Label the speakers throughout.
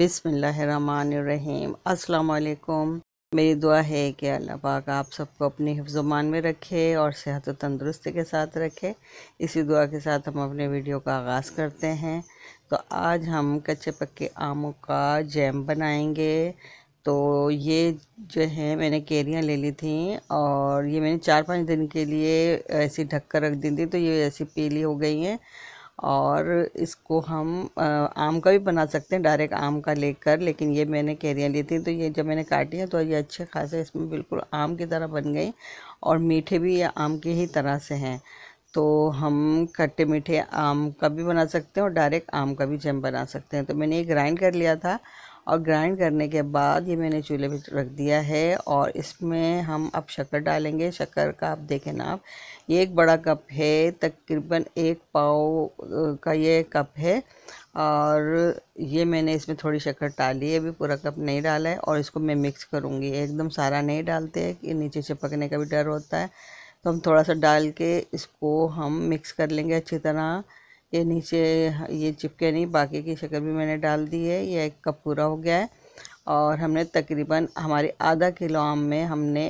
Speaker 1: बिसमीम् अस्सलाम मेरी दुआ है कि अल्लाह पाक आप सबको अपनी हिफ्जुमान में रखे और सेहत व तंदुरुस्ती के साथ रखे इसी दुआ के साथ हम अपने वीडियो का आगाज़ करते हैं तो आज हम कच्चे पक्के आमों का जैम बनाएंगे तो ये जो है मैंने केरियाँ ले ली थी और ये मैंने चार पाँच दिन के लिए ऐसी ढक कर रख दी थी तो ये ऐसी पीली हो गई हैं और इसको हम आम का भी बना सकते हैं डायरेक्ट आम का लेकर लेकिन ये मैंने कैरियाँ ली थी तो ये जब मैंने काटी है तो ये अच्छे खासे इसमें बिल्कुल आम की तरह बन गई और मीठे भी ये आम के ही तरह से हैं तो हम खट्टे मीठे आम का भी बना सकते हैं और डायरेक्ट आम का भी जैम बना सकते हैं तो मैंने ये ग्राइंड कर लिया था और ग्राइंड करने के बाद ये मैंने चूल्हे पे रख दिया है और इसमें हम अब शक्कर डालेंगे शक्कर का आप देखें ना आप ये एक बड़ा कप है तकरीबन एक पाव का ये कप है और ये मैंने इसमें थोड़ी शक्कर डाली है अभी पूरा कप नहीं डाला है और इसको मैं मिक्स करूँगी एकदम सारा नहीं डालते कि नीचे चिपकने का भी डर होता है तो हम थोड़ा सा डाल के इसको हम मिक्स कर लेंगे अच्छी तरह ये नीचे ये चिपके नहीं बाकी की शक्कर भी मैंने डाल दी है यह एक कप पूरा हो गया है और हमने तकरीबन हमारे आधा किलो आम में हमने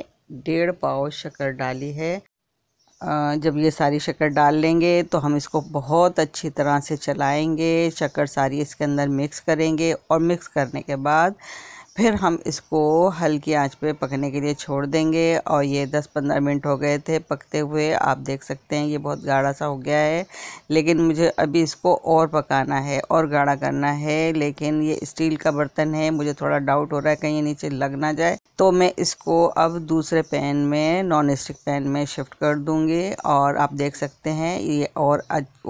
Speaker 1: डेढ़ पाव शक्कर डाली है जब ये सारी शक्कर डाल लेंगे तो हम इसको बहुत अच्छी तरह से चलाएंगे शक्कर सारी इसके अंदर मिक्स करेंगे और मिक्स करने के बाद फिर हम इसको हल्की आंच पे पकने के लिए छोड़ देंगे और ये 10-15 मिनट हो गए थे पकते हुए आप देख सकते हैं ये बहुत गाढ़ा सा हो गया है लेकिन मुझे अभी इसको और पकाना है और गाढ़ा करना है लेकिन ये स्टील का बर्तन है मुझे थोड़ा डाउट हो रहा है कहीं नीचे लग ना जाए तो मैं इसको अब दूसरे पैन में नॉन स्टिक पैन में शिफ्ट कर दूँगी और आप देख सकते हैं ये और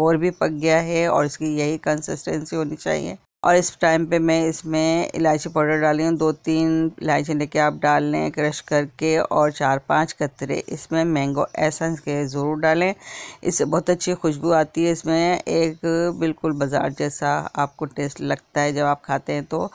Speaker 1: और भी पक गया है और इसकी यही कंसिस्टेंसी होनी चाहिए और इस टाइम पे मैं इसमें इलायची पाउडर डाली हूँ दो तीन इलायची लेके आप डाल लें क्रश करके और चार पांच कतरे इसमें मैंगो एसेंस के ज़रूर डालें इससे बहुत अच्छी खुशबू आती है इसमें एक बिल्कुल बाज़ार जैसा आपको टेस्ट लगता है जब आप खाते हैं तो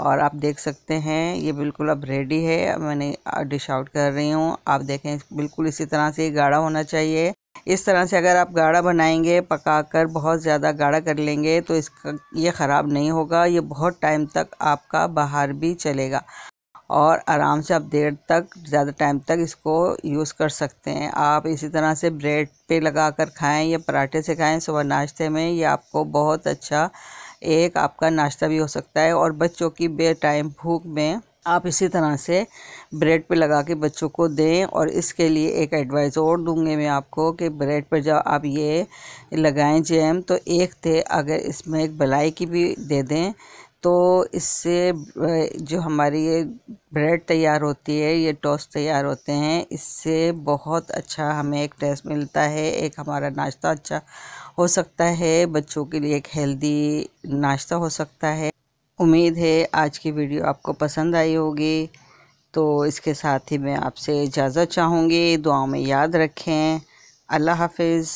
Speaker 1: और आप देख सकते हैं ये बिल्कुल अब रेडी है मैंने डिश आउट कर रही हूँ आप देखें बिल्कुल इसी तरह से गाढ़ा होना चाहिए इस तरह से अगर आप गाढ़ा बनाएंगे पकाकर बहुत ज़्यादा गाढ़ा कर लेंगे तो इसका ये ख़राब नहीं होगा ये बहुत टाइम तक आपका बाहर भी चलेगा और आराम से आप देर तक ज़्यादा टाइम तक इसको यूज़ कर सकते हैं आप इसी तरह से ब्रेड पे लगा कर खाएँ या पराठे से खाएँ सुबह नाश्ते में ये आपको बहुत अच्छा एक आपका नाश्ता भी हो सकता है और बच्चों की बे टाइम भूख में आप इसी तरह से ब्रेड पे लगा के बच्चों को दें और इसके लिए एक एडवाइस और दूंगी मैं आपको कि ब्रेड पर जब आप ये लगाएं जैम तो एक थे अगर इसमें एक बलाई की भी दे दें तो इससे जो हमारी ये ब्रेड तैयार होती है ये टोस्ट तैयार होते हैं इससे बहुत अच्छा हमें एक टेस्ट मिलता है एक हमारा नाश्ता अच्छा हो सकता है बच्चों के लिए एक हेल्दी नाश्ता हो सकता है उम्मीद है आज की वीडियो आपको पसंद आई होगी तो इसके साथ ही मैं आपसे इजाज़त चाहूँगी दुआ में याद रखें अल्लाह हाफिज़